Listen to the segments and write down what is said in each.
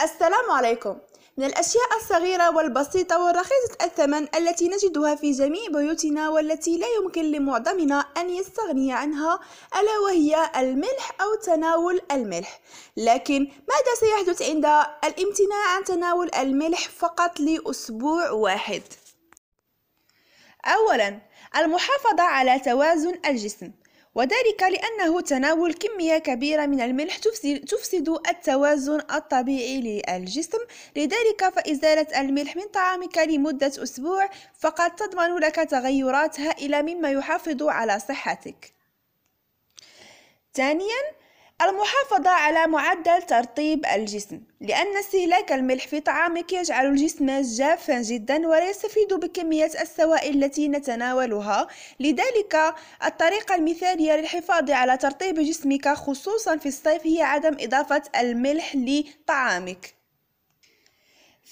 السلام عليكم من الأشياء الصغيرة والبسيطة والرخيصة الثمن التي نجدها في جميع بيوتنا والتي لا يمكن لمعظمنا أن يستغني عنها ألا وهي الملح أو تناول الملح لكن ماذا سيحدث عند الامتناع عن تناول الملح فقط لأسبوع واحد؟ أولا المحافظة على توازن الجسم وذلك لأنه تناول كمية كبيرة من الملح تفسد التوازن الطبيعي للجسم لذلك فإزالة الملح من طعامك لمدة أسبوع فقد تضمن لك تغيرات هائلة مما يحافظ على صحتك ثانيا المحافظة على معدل ترطيب الجسم لأن استهلاك الملح في طعامك يجعل الجسم جافا جدا ولا يستفيد بكمية السوائل التي نتناولها لذلك الطريقة المثالية للحفاظ على ترطيب جسمك خصوصا في الصيف هي عدم إضافة الملح لطعامك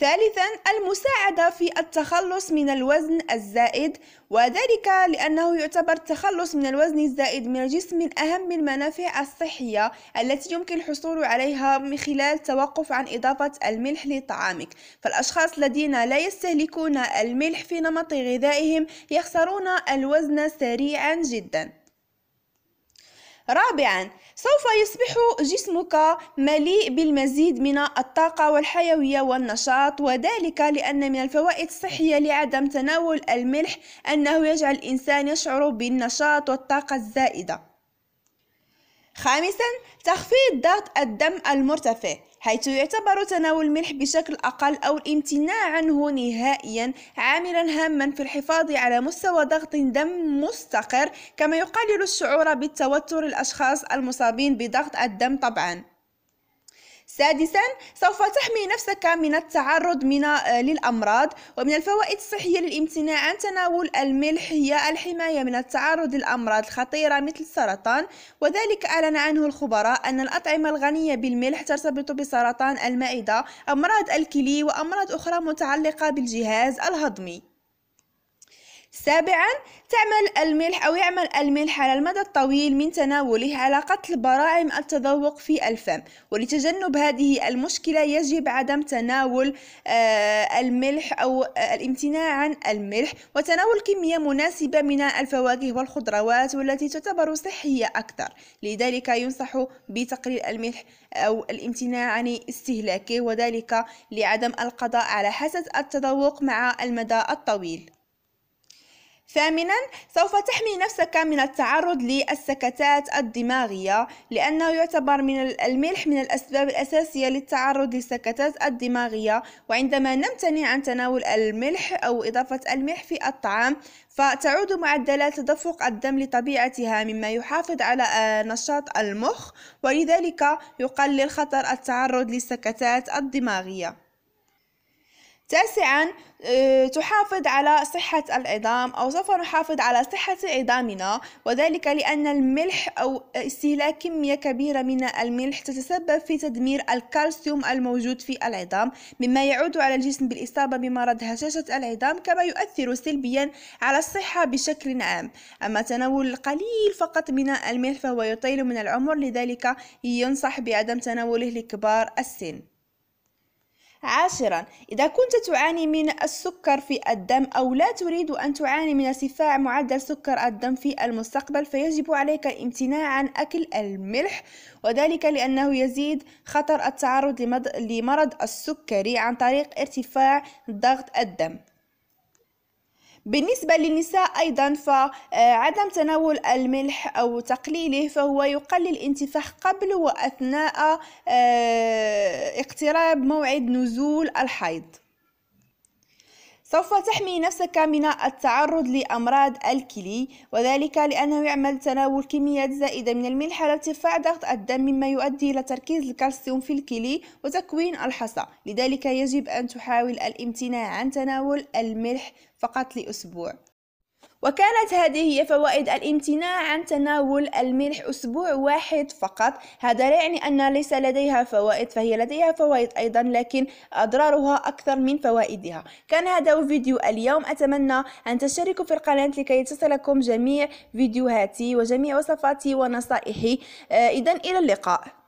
ثالثا المساعدة في التخلص من الوزن الزائد وذلك لأنه يعتبر التخلص من الوزن الزائد من الجسم من أهم المنافع الصحية التي يمكن الحصول عليها من خلال توقف عن إضافة الملح لطعامك فالأشخاص الذين لا يستهلكون الملح في نمط غذائهم يخسرون الوزن سريعا جدا رابعا سوف يصبح جسمك مليء بالمزيد من الطاقة والحيوية والنشاط وذلك لأن من الفوائد الصحية لعدم تناول الملح أنه يجعل الإنسان يشعر بالنشاط والطاقة الزائدة خامسا تخفيض ضغط الدم المرتفع حيث يعتبر تناول الملح بشكل أقل أو الامتناع عنه نهائيا عاملا هاما في الحفاظ على مستوى ضغط دم مستقر كما يقلل الشعور بالتوتر الأشخاص المصابين بضغط الدم طبعا سادسا سوف تحمي نفسك من التعرض من آه، للأمراض ومن الفوائد الصحية للامتناع عن تناول الملح هي الحماية من التعرض للأمراض الخطيرة مثل السرطان وذلك أعلن عنه الخبراء أن الأطعمة الغنية بالملح ترتبط بسرطان المعدة أمراض الكلي وأمراض أخرى متعلقة بالجهاز الهضمي سابعا تعمل الملح أو يعمل الملح على المدى الطويل من تناوله على قتل براعم التذوق في الفم ولتجنب هذه المشكلة يجب عدم تناول آه، الملح أو آه، الامتناع عن الملح وتناول كمية مناسبة من الفواكه والخضروات والتي تعتبر صحية أكثر لذلك ينصح بتقليل الملح أو الامتناع عن استهلاكه وذلك لعدم القضاء على حسد التذوق مع المدى الطويل ثامنا سوف تحمي نفسك من التعرض للسكتات الدماغية لأنه يعتبر من الملح من الأسباب الأساسية للتعرض للسكتات الدماغية وعندما نمتنع عن تناول الملح أو إضافة الملح في الطعام فتعود معدلات تدفق الدم لطبيعتها مما يحافظ على آه، نشاط المخ ولذلك يقلل خطر التعرض للسكتات الدماغية تاسعا آه، تحافظ على صحة العظام أو سوف نحافظ على صحة عظامنا وذلك لأن الملح أو استهلاك كمية كبيرة من الملح تتسبب في تدمير الكالسيوم الموجود في العظام مما يعود على الجسم بالإصابة بمرض هشاشة العظام كما يؤثر سلبيا على الصحة بشكل عام أما تناول القليل فقط من الملح فهو يطيل من العمر لذلك ينصح بعدم تناوله لكبار السن عاشرا إذا كنت تعاني من السكر في الدم أو لا تريد أن تعاني من ارتفاع معدل سكر الدم في المستقبل فيجب عليك الامتناع عن أكل الملح وذلك لأنه يزيد خطر التعرض لمرض السكري عن طريق ارتفاع ضغط الدم بالنسبة للنساء أيضا فعدم تناول الملح أو تقليله فهو يقلل الانتفاخ قبل وأثناء آه، اقتراب موعد نزول الحيض سوف تحمي نفسك من التعرض لأمراض الكلي وذلك لأنه يعمل تناول كميات زائدة من الملح على ارتفاع ضغط الدم مما يؤدي إلى تركيز الكالسيوم في الكلي وتكوين الحصى لذلك يجب أن تحاول الامتناع عن تناول الملح فقط لأسبوع وكانت هذه هي فوائد الامتناع عن تناول الملح أسبوع واحد فقط هذا لا يعني أن ليس لديها فوائد فهي لديها فوائد أيضا لكن أضرارها أكثر من فوائدها كان هذا هو فيديو اليوم أتمنى أن تشتركوا في القناة لكي تصلكم جميع فيديوهاتي وجميع وصفاتي ونصائحي آه، إذا إلى اللقاء